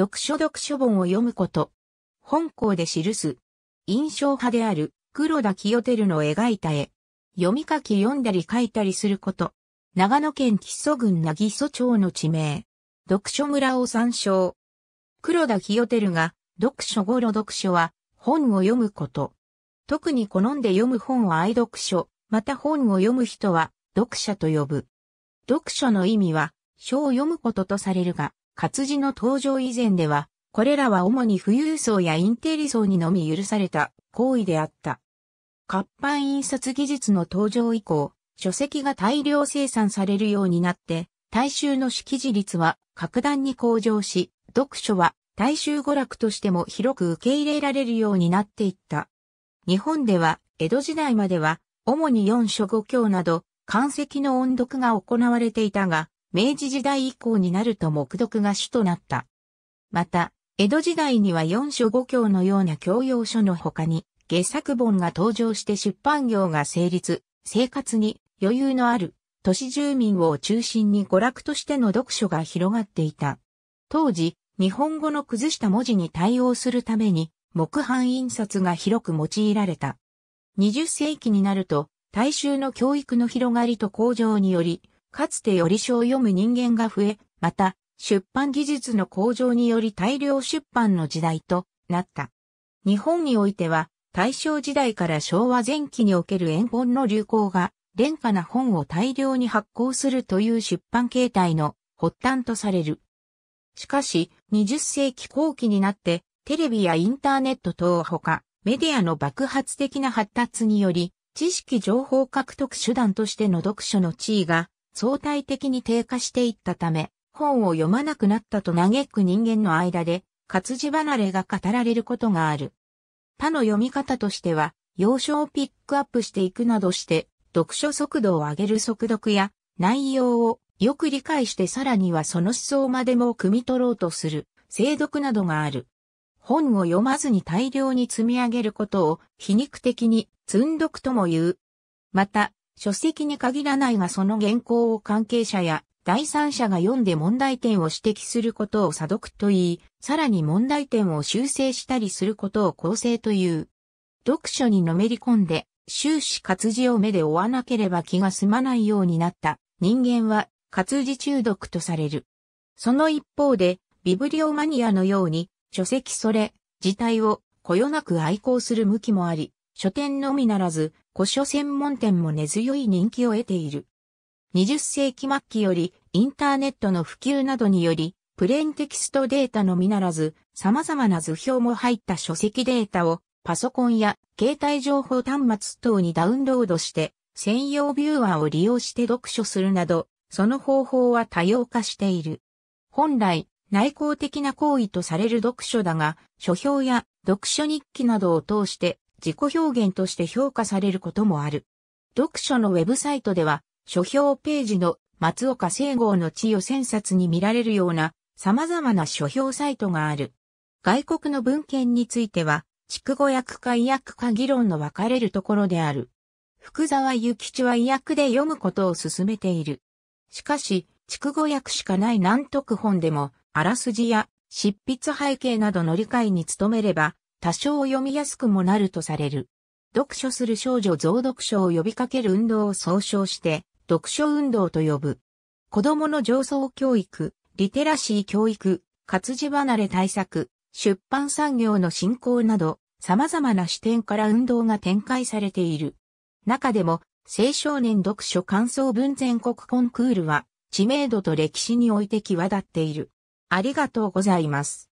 読書読書本を読むこと。本校で記す。印象派である黒田清照の描いた絵。読み書き読んだり書いたりすること。長野県木曽郡なぎそ町の地名。読書村を参照。黒田清照が読書語の読書は本を読むこと。特に好んで読む本は愛読書、また本を読む人は読者と呼ぶ。読書の意味は書を読むこととされるが、活字の登場以前では、これらは主に富裕層やインテリ層にのみ許された行為であった。活版印刷技術の登場以降、書籍が大量生産されるようになって、大衆の識字率は格段に向上し、読書は大衆娯楽としても広く受け入れられるようになっていった。日本では、江戸時代までは、主に四書五経など、漢籍の音読が行われていたが、明治時代以降になると木読が主となった。また、江戸時代には四書五教のような教養書の他に、下作本が登場して出版業が成立、生活に余裕のある都市住民を中心に娯楽としての読書が広がっていた。当時、日本語の崩した文字に対応するために、木版印刷が広く用いられた。20世紀になると、大衆の教育の広がりと向上により、かつてより書を読む人間が増え、また、出版技術の向上により大量出版の時代となった。日本においては、大正時代から昭和前期における円本の流行が、廉価な本を大量に発行するという出版形態の発端とされる。しかし、20世紀後期になって、テレビやインターネット等ほか、メディアの爆発的な発達により、知識情報獲得手段としての読書の地位が相対的に低下していったため、本を読まなくなったと嘆く人間の間で、活字離れが語られることがある。他の読み方としては、要所をピックアップしていくなどして、読書速度を上げる速読や、内容をよく理解してさらにはその思想までも汲み取ろうとする、精読などがある。本を読まずに大量に積み上げることを皮肉的に積読とも言う。また、書籍に限らないがその原稿を関係者や第三者が読んで問題点を指摘することを査読と言い、さらに問題点を修正したりすることを構成という。読書にのめり込んで、終始活字を目で追わなければ気が済まないようになった人間は活字中毒とされる。その一方で、ビブリオマニアのように、書籍それ自体をこよなく愛好する向きもあり、書店のみならず、古書専門店も根強い人気を得ている。20世紀末期よりインターネットの普及などにより、プレーンテキストデータのみならず、様々な図表も入った書籍データをパソコンや携帯情報端末等にダウンロードして、専用ビューアーを利用して読書するなど、その方法は多様化している。本来、内向的な行為とされる読書だが、書評や読書日記などを通して自己表現として評価されることもある。読書のウェブサイトでは、書評ページの松岡聖郷の地予千冊に見られるような様々な書評サイトがある。外国の文献については、筑語訳か意訳か議論の分かれるところである。福沢諭吉は意訳で読むことを勧めている。しかし、筑語訳しかない難得本でも、あらすじや執筆背景などの理解に努めれば、多少読みやすくもなるとされる。読書する少女増読書を呼びかける運動を総称して、読書運動と呼ぶ。子供の上層教育、リテラシー教育、活字離れ対策、出版産業の振興など、様々な視点から運動が展開されている。中でも、青少年読書感想文全国コンクールは、知名度と歴史において際立っている。ありがとうございます。